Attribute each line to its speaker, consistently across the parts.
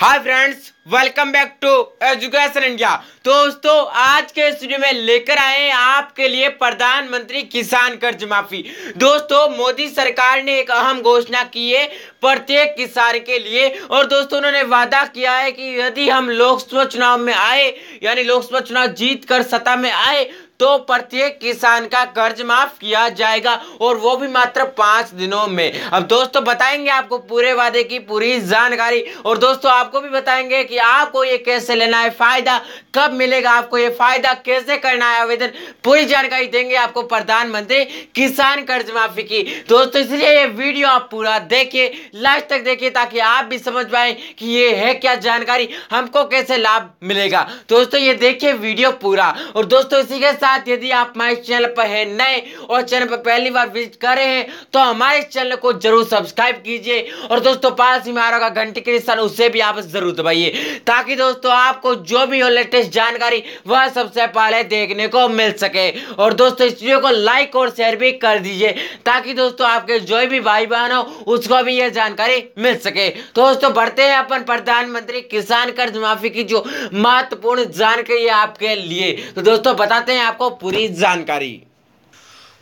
Speaker 1: hi friends welcome back to education India दोस्तों आज के स्टूडियो में लेकर आए आपके लिए प्रधानमंत्री किसान कर्ज माफी दोस्तों मोदी सरकार ने एक अहम घोषणा की है प्रत्येक किसान के लिए और दोस्तों उन्होंने वादा किया है कि यदि हम लोकसभा चुनाव में आए यानी लोकसभा चुनाव जीत कर सत्ता में आए तो प्रत्येक किसान का कर्ज माफ किया जाएगा और वो भी मात्र पांच दिनों में अब दोस्तों बताएंगे आपको पूरे वादे की पूरी जानकारी और दोस्तों आपको भी बताएंगे कि आपको ये कैसे लेना है फायदा कब मिलेगा आपको ये फायदा कैसे करना है आवेदन पूरी जानकारी देंगे आपको प्रधानमंत्री किसान कर्ज माफी की दोस्तों इसलिए ये वीडियो आप पूरा देखिए लास्ट तक देखिए ताकि आप भी समझ पाए कि ये है क्या जानकारी हमको कैसे लाभ मिलेगा दोस्तों ये देखिए वीडियो पूरा और दोस्तों इसी के साथ साथ यदि आप हमारे चैनल पर है नए और चैनल पर पहली बार विजिट कर रहे हैं तो हमारे चैनल को जरूर सब्सक्राइब कीजिए और दोस्तों पास ही आ रहा घंटे के निशान उसे भी आप जरूर दबाइए ताकि दोस्तों आपको जो भी हो लेटेस्ट जानकारी वह सबसे पहले देखने को मिल सके और दोस्तों इस वीडियो को लाइक और शेयर भी कर दीजिए ताकि दोस्तों आपके जो भी भाई बहन हो उसको भी यह जानकारी मिल सके तो दोस्तों बढ़ते हैं अपन प्रधानमंत्री किसान कर्ज माफी की जो महत्वपूर्ण जानकारी आपके लिए तो दोस्तों बताते हैं आप आपको पूरी जानकारी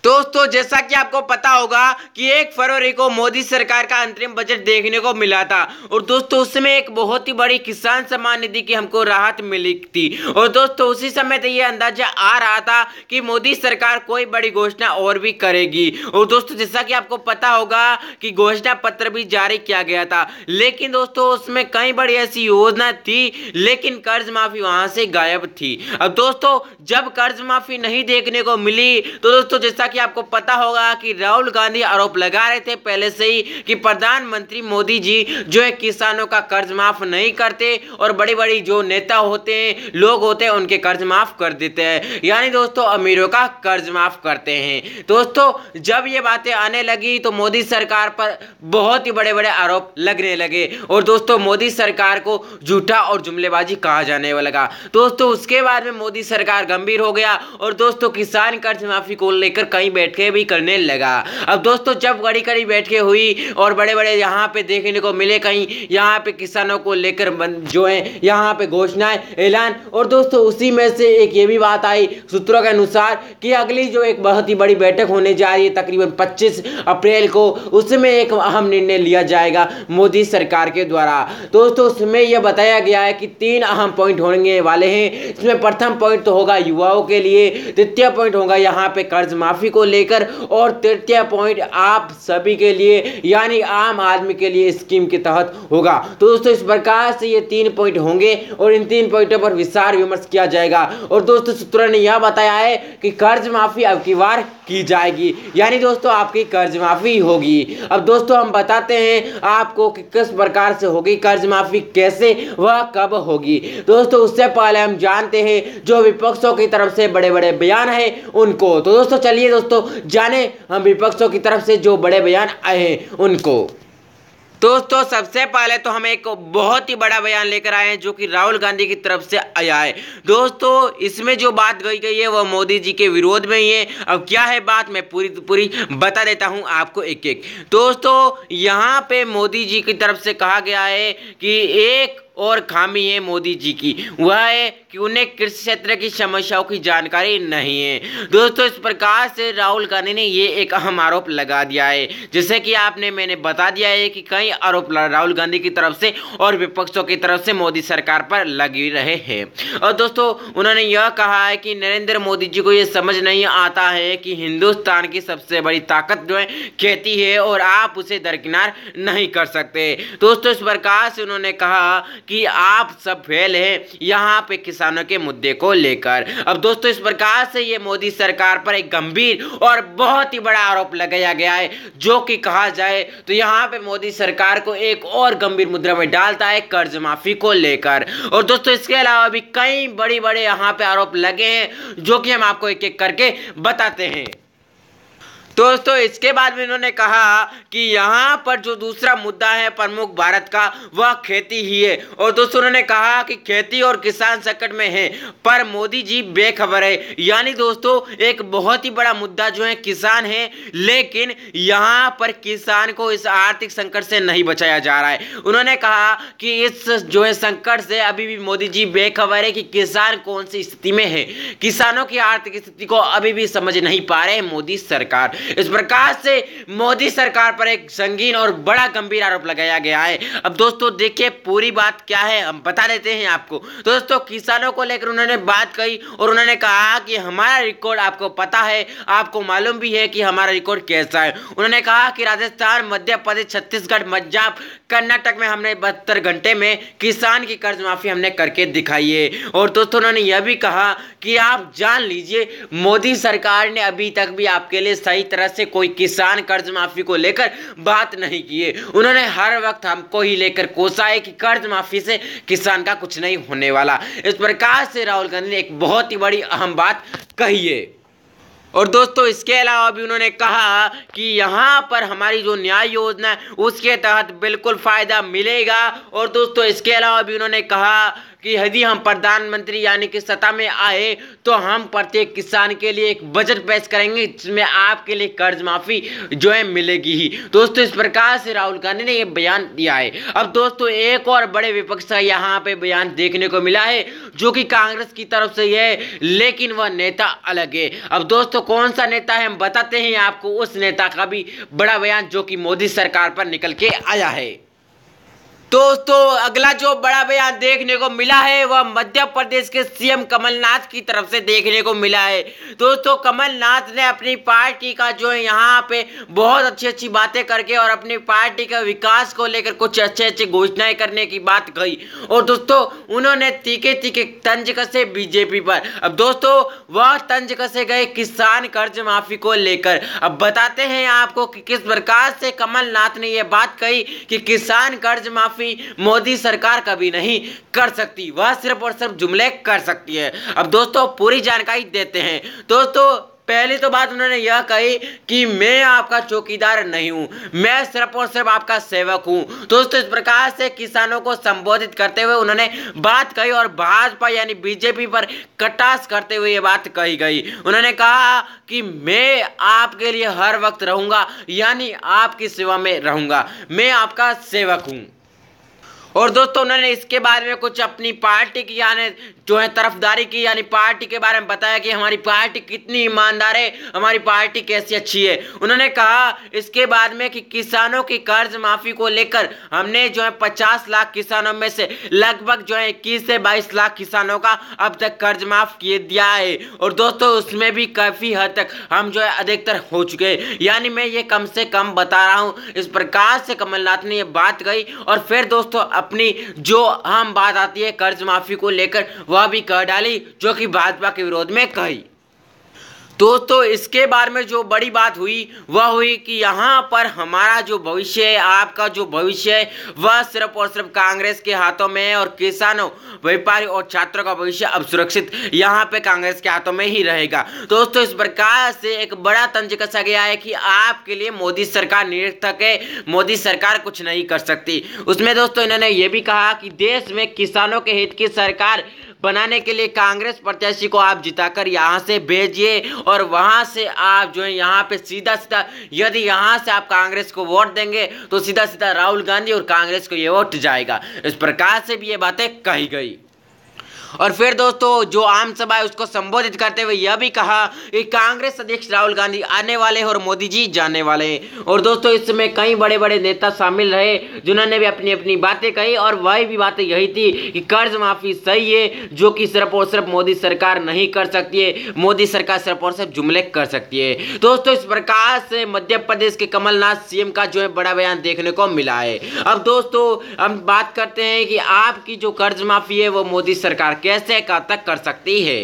Speaker 1: दोस्तों जैसा कि आपको पता होगा कि एक फरवरी को मोदी सरकार का अंतरिम बजट देखने को मिला था और दोस्तों उसमें एक बहुत ही बड़ी किसान सम्मान निधि की हमको राहत मिली थी और दोस्तों उसी समय तो ये अंदाजा आ रहा था कि मोदी सरकार कोई बड़ी घोषणा और भी करेगी और दोस्तों जैसा कि आपको पता होगा कि घोषणा पत्र भी जारी किया गया था लेकिन दोस्तों उसमें कई बड़ी ऐसी योजना थी लेकिन कर्ज माफी वहां से गायब थी अब दोस्तों जब कर्ज माफी नहीं देखने को मिली तो दोस्तों जैसा कि आपको पता होगा कि राहुल गांधी आरोप लगा रहे थे पहले से ही कि प्रधानमंत्री मोदी जी जो है किसानों का कर्ज माफ नहीं करते और बड़ी बड़ी जो नेता होते हैं लोग होते हैं उनके कर्ज माफ कर देते हैं यानी दोस्तों अमीरों का कर्ज माफ करते हैं दोस्तों जब ये बातें आने लगी तो मोदी सरकार पर बहुत ही बड़े बड़े आरोप लगने लगे और दोस्तों मोदी सरकार को झूठा और जुमलेबाजी कहा जाने लगा दोस्तों उसके बाद में मोदी सरकार गंभीर हो गया और दोस्तों किसान कर्ज माफी को लेकर कई वहीं बैठ के भी करने लगा अब दोस्तों जब घड़ी घड़ी बैठ के हुई और बड़े बड़े यहाँ पे देखने को मिले कहीं यहाँ पे किसानों को लेकर जो है यहाँ पे घोषणाएं ऐलान और दोस्तों उसी में से एक ये भी बात आई सूत्रों के अनुसार कि अगली जो एक बहुत ही बड़ी बैठक होने जा रही है तकरीबन पच्चीस अप्रैल को उसमें एक अहम निर्णय लिया जाएगा मोदी सरकार के द्वारा दोस्तों उसमें यह बताया गया है कि तीन अहम पॉइंट होने वाले हैं इसमें प्रथम पॉइंट तो होगा युवाओं के लिए द्वितीय पॉइंट होगा यहाँ पे कर्ज माफी को लेकर और तृतीय पॉइंट आप सभी के लिए यानी आम आदमी के लिए स्कीम के तहत होगा तो दोस्तों इस प्रकार से ये तीन पॉइंट होंगे और इन तीन पॉइंटों पर विचार विमर्श किया जाएगा और दोस्तों सूत्रों ने यह बताया है कि कर्ज माफी अब की बार की जाएगी यानी दोस्तों आपकी कर्ज माफी होगी अब दोस्तों हम बताते हैं आपको कि किस प्रकार से होगी कर्ज माफी कैसे व कब होगी दोस्तों उससे पहले हम जानते हैं जो विपक्षों की तरफ से बड़े बड़े बयान है उनको तो दोस्तों चलिए दोस्तों दोस्तों जाने हम विपक्षों की तरफ से जो बड़े बयान आए हैं उनको दोस्तों सबसे पहले तो हम एक बहुत ही बड़ा बयान लेकर आए हैं जो कि राहुल गांधी की तरफ से आया है दोस्तों इसमें जो बात गई गई है वह मोदी जी के विरोध में ही है अब क्या है बात मैं पूरी पूरी बता देता हूं आपको एक एक दोस्तों यहां पे मोदी जी की तरफ से कहा गया है कि एक और खामी है मोदी जी की वह है कि उन्हें कृषि क्षेत्र की समस्याओं की जानकारी नहीं है दोस्तों इस प्रकार से राहुल गांधी ने ये एक अहम आरोप लगा दिया है जैसे कि आपने मैंने बता दिया है कि कई आरोप राहुल गांधी की तरफ से और विपक्षों की तरफ से मोदी सरकार पर लगी रहे हैं और दोस्तों उन्होंने यह कहा है कि नरेंद्र मोदी जी को यह समझ नहीं आता है कि हिंदुस्तान की सबसे बड़ी ताकत जो है खेती है और आप उसे दरकिनार नहीं कर सकते दोस्तों इस प्रकार से उन्होंने कहा कि आप सब फेल हैं यहाँ पे किसानों के मुद्दे को लेकर अब दोस्तों इस प्रकार से ये मोदी सरकार पर एक गंभीर और बहुत ही बड़ा आरोप लगाया गया है जो कि कहा जाए तो यहाँ पे मोदी सरकार को एक और गंभीर मुद्रा में डालता है कर्ज माफी को लेकर और दोस्तों इसके अलावा भी कई बड़े बड़े यहाँ पे आरोप लगे हैं जो कि हम आपको एक एक करके बताते हैं दोस्तों इसके बाद में इन्होंने कहा कि यहाँ पर जो दूसरा मुद्दा है प्रमुख भारत का वह खेती ही है और दोस्तों उन्होंने कहा कि खेती और किसान संकट में है पर मोदी जी बेखबर है यानी दोस्तों एक बहुत ही बड़ा मुद्दा जो है किसान है लेकिन यहाँ पर किसान को इस आर्थिक संकट से नहीं बचाया जा रहा है उन्होंने कहा कि इस जो है संकट से अभी भी मोदी जी बेखबर है कि किसान कौन सी स्थिति में है किसानों की आर्थिक स्थिति को अभी भी समझ नहीं पा रहे मोदी सरकार इस प्रकार से मोदी सरकार पर एक संगीन और बड़ा गंभीर आरोप लगाया गया है अब दोस्तों देखिए पूरी बात क्या है हम बता देते हैं आपको दोस्तों किसानों को लेकर उन्होंने बात कही और उन्होंने कहा कि हमारा रिकॉर्ड आपको पता है आपको मालूम भी है कि हमारा रिकॉर्ड कैसा है उन्होंने कहा कि राजस्थान मध्य प्रदेश छत्तीसगढ़ पंजाब कर्नाटक में हमने बहत्तर घंटे में किसान की कर्ज माफी हमने करके दिखाई है और दोस्तों उन्होंने यह भी कहा कि आप जान लीजिए मोदी सरकार ने अभी तक भी आपके लिए सही तरह से कोई किसान कर्ज माफी को लेकर बात नहीं किए उन्होंने हर वक्त हमको ही लेकर कोसा है कि कर्ज माफी से किसान का कुछ नहीं होने वाला इस प्रकार से राहुल गांधी ने एक बहुत ही बड़ी अहम बात कही है और दोस्तों इसके अलावा भी उन्होंने कहा कि यहाँ पर हमारी जो न्याय योजना है उसके तहत बिल्कुल फ़ायदा मिलेगा और दोस्तों इसके अलावा भी उन्होंने कहा कि यदि हम प्रधानमंत्री यानी कि सत्ता में आए तो हम प्रत्येक किसान के लिए एक बजट पेश करेंगे जिसमें आपके लिए कर्ज माफी जो है मिलेगी ही दोस्तों इस प्रकार से राहुल गांधी ने ये बयान दिया है अब दोस्तों एक और बड़े विपक्ष का यहाँ पे बयान देखने को मिला है जो कि कांग्रेस की तरफ से है लेकिन वह नेता अलग है अब दोस्तों कौन सा नेता है हम बताते हैं आपको उस नेता का भी बड़ा बयान जो कि मोदी सरकार पर निकल के आया है दोस्तों अगला जो बड़ा बयान देखने को मिला है वह मध्य प्रदेश के सीएम कमलनाथ की तरफ से देखने को मिला है दोस्तों कमलनाथ ने अपनी पार्टी का जो है यहाँ पे बहुत अच्छी अच्छी बातें करके और अपनी पार्टी के विकास को लेकर कुछ अच्छे अच्छे घोषणाएं करने की बात कही और दोस्तों उन्होंने तीखे तीखे तंज कसे बीजेपी पर अब दोस्तों वह तंज कसे गए किसान कर्ज माफी को लेकर अब बताते हैं आपको कि किस प्रकार से कमलनाथ ने यह बात कही कि किसान कर्ज माफी माफ़ी मोदी सरकार कभी नहीं कर सकती वह सिर्फ और सिर्फ जुमले कर सकती है अब दोस्तों पूरी जानकारी देते हैं दोस्तों पहली तो बात उन्होंने यह कही कि मैं आपका चौकीदार नहीं हूं मैं सिर्फ और सिर्फ आपका सेवक हूं दोस्तों इस प्रकार से किसानों को संबोधित करते हुए उन्होंने बात कही और भाजपा यानी बीजेपी पर कटास करते हुए ये बात कही गई उन्होंने कहा कि मैं आपके लिए हर वक्त रहूंगा यानी आपकी सेवा में रहूंगा मैं आपका सेवक हूं और दोस्तों उन्होंने इसके बारे में कुछ अपनी पार्टी की यानी जो है तरफदारी की यानी पार्टी के बारे में बताया कि हमारी पार्टी कितनी ईमानदार है हमारी पार्टी कैसी अच्छी है उन्होंने कहा इसके बाद में कि किसानों की कर्ज माफी को लेकर हमने जो है पचास लाख किसानों में से लगभग जो है इक्कीस से बाईस लाख किसानों का अब तक कर्ज माफ किए दिया है और दोस्तों उसमें भी काफी हद तक हम जो है अधिकतर हो चुके हैं यानी मैं ये कम से कम बता रहा हूँ इस प्रकार से कमलनाथ ने ये बात कही और फिर दोस्तों अपनी जो अहम बात आती है कर्ज माफी को लेकर वह भी कह डाली जो कि भाजपा के विरोध में कही दोस्तों तो इसके बारे में जो बड़ी बात हुई वह हुई कि यहाँ पर हमारा जो भविष्य है आपका जो भविष्य है वह सिर्फ और सिर्फ कांग्रेस के हाथों में है और किसानों व्यापारी और छात्रों का भविष्य अब सुरक्षित यहाँ पे कांग्रेस के हाथों में ही रहेगा दोस्तों इस प्रकार से एक बड़ा तंज कसा गया है कि आपके लिए मोदी सरकार निरर्थक है मोदी सरकार कुछ नहीं कर सकती उसमें दोस्तों इन्होंने ये भी कहा कि देश में किसानों के हित की सरकार बनाने के लिए कांग्रेस प्रत्याशी को आप जिताकर यहाँ से भेजिए और वहाँ से आप जो है यहाँ पे सीधा सीधा यदि यहाँ से आप कांग्रेस को वोट देंगे तो सीधा सीधा राहुल गांधी और कांग्रेस को ये वोट जाएगा इस प्रकार से भी ये बातें कही गई और फिर दोस्तों जो आम सभा है उसको संबोधित करते हुए यह भी कहा कि कांग्रेस अध्यक्ष राहुल गांधी आने वाले और मोदी जी जाने वाले और दोस्तों इसमें कई बड़े बड़े नेता शामिल रहे जिन्होंने भी अपनी अपनी बातें कही और वही भी बातें यही थी कि कर्ज माफी सही है जो कि सिर्फ और सिर्फ मोदी सरकार नहीं कर सकती है मोदी सरकार सिर्फ और सिर्फ जुमले कर सकती है दोस्तों इस प्रकार से मध्य प्रदेश के कमलनाथ सीएम का जो है बड़ा बयान देखने को मिला है अब दोस्तों हम बात करते हैं कि आपकी जो कर्ज माफी है वो मोदी सरकार कैसे तक कर सकती है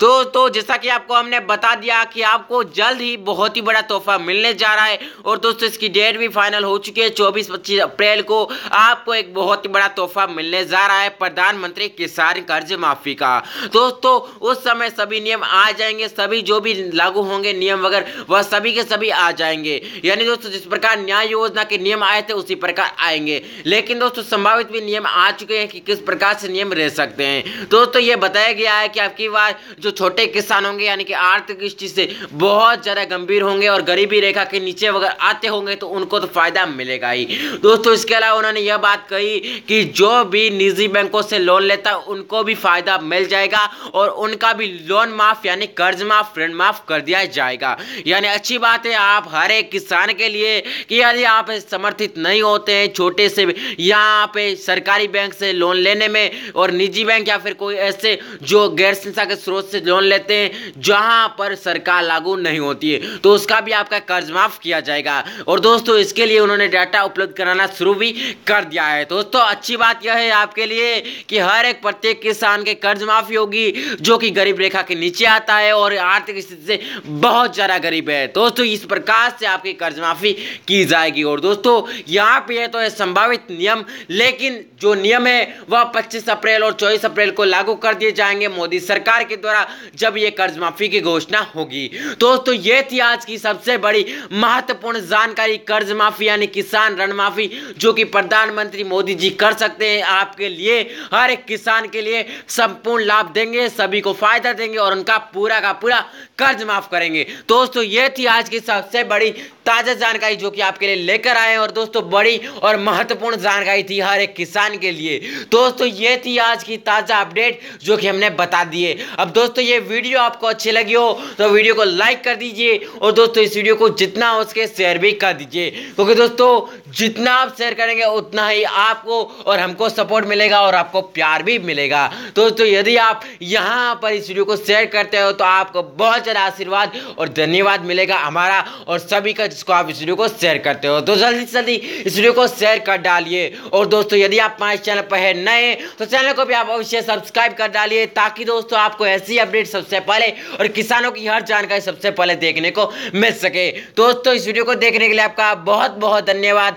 Speaker 1: तो तो जैसा कि आपको हमने बता दिया कि आपको जल्द ही बहुत ही बड़ा तोहफा मिलने जा रहा है और दोस्तों इसकी डेट भी फाइनल हो चुकी है चौबीस पच्चीस अप्रैल को आपको एक बहुत ही बड़ा तोहफा मिलने जा रहा है प्रधानमंत्री किसान कर्ज माफी का दोस्तों उस समय सभी नियम आ जाएंगे सभी जो भी लागू होंगे नियम वगैरह वह सभी के सभी आ जाएंगे यानी दोस्तों जिस प्रकार न्याय योजना के नियम आए थे उसी प्रकार आएंगे लेकिन दोस्तों संभावित भी नियम आ चुके हैं कि किस प्रकार से नियम रह सकते हैं दोस्तों ये बताया गया है कि आपकी बार जो जो छोटे किसान होंगे यानी कि आर्थिक दृष्टि से बहुत ज़्यादा गंभीर होंगे और गरीबी रेखा के नीचे अगर आते होंगे तो उनको तो फ़ायदा मिलेगा ही दोस्तों इसके अलावा उन्होंने यह बात कही कि जो भी निजी बैंकों से लोन लेता है उनको भी फ़ायदा मिल जाएगा और उनका भी लोन माफ़ यानी कर्ज माफ़ ऋण माफ़ कर दिया जाएगा यानी अच्छी बात है आप हर एक किसान के लिए कि यदि आप समर्थित नहीं होते हैं छोटे से यहाँ पे सरकारी बैंक से लोन लेने में और निजी बैंक या फिर कोई ऐसे जो गैर संस्था के स्रोत से से लोन लेते हैं जहां पर सरकार लागू नहीं होती है तो उसका भी आपका कर्ज माफ किया जाएगा और दोस्तों इसके लिए उन्होंने डाटा उपलब्ध कराना शुरू भी कर दिया है दोस्तों अच्छी बात यह है आपके लिए कि हर एक प्रत्येक किसान के कर्ज माफी होगी जो कि गरीब रेखा के नीचे आता है और आर्थिक स्थिति से बहुत ज़्यादा गरीब है दोस्तों इस प्रकार से आपकी कर्ज माफी की जाएगी और दोस्तों यहाँ पे तो है संभावित नियम लेकिन जो नियम है वह 25 अप्रैल और 24 अप्रैल को लागू कर दिए जाएंगे मोदी सरकार के द्वारा जब ये कर्ज माफी की घोषणा होगी दोस्तों ये थी आज की सबसे बड़ी महत्वपूर्ण जानकारी कर्ज माफी यानी किसान ऋण माफी जो कि प्रधानमंत्री मोदी जी कर सकते हैं आपके लिए हर एक किसान के लिए संपूर्ण लाभ देंगे सभी को फायदा देंगे और उनका पूरा का पूरा कर्ज माफ करेंगे दोस्तों ये थी आज की सबसे बड़ी ताज़ा जानकारी जो कि आपके लिए लेकर आए और दोस्तों बड़ी और महत्वपूर्ण जानकारी थी हर एक किसान के लिए दोस्तों ये थी आज की ताज़ा अपडेट जो कि हमने बता दिए अब दोस्तों ये वीडियो आपको अच्छी लगी हो तो वीडियो को लाइक कर दीजिए और दोस्तों इस वीडियो को जितना हो सके शेयर भी कर दीजिए क्योंकि दोस्तों जितना आप शेयर करेंगे उतना ही आपको और हमको सपोर्ट मिलेगा और आपको प्यार भी मिलेगा दोस्तों तो यदि आप यहाँ पर इस वीडियो को शेयर करते हो तो आपको बहुत ज़्यादा आशीर्वाद और धन्यवाद मिलेगा हमारा और सभी का जिसको आप इस वीडियो को शेयर करते हो तो जल्दी से जल्दी इस वीडियो को शेयर कर डालिए और दोस्तों यदि आप हमारे चैनल पर है नए तो चैनल को भी आप अवश्य सब्सक्राइब कर डालिए ताकि दोस्तों आपको ऐसी अपडेट सबसे पहले और किसानों की हर जानकारी सबसे पहले देखने को मिल सके दोस्तों इस वीडियो को देखने के लिए आपका बहुत बहुत धन्यवाद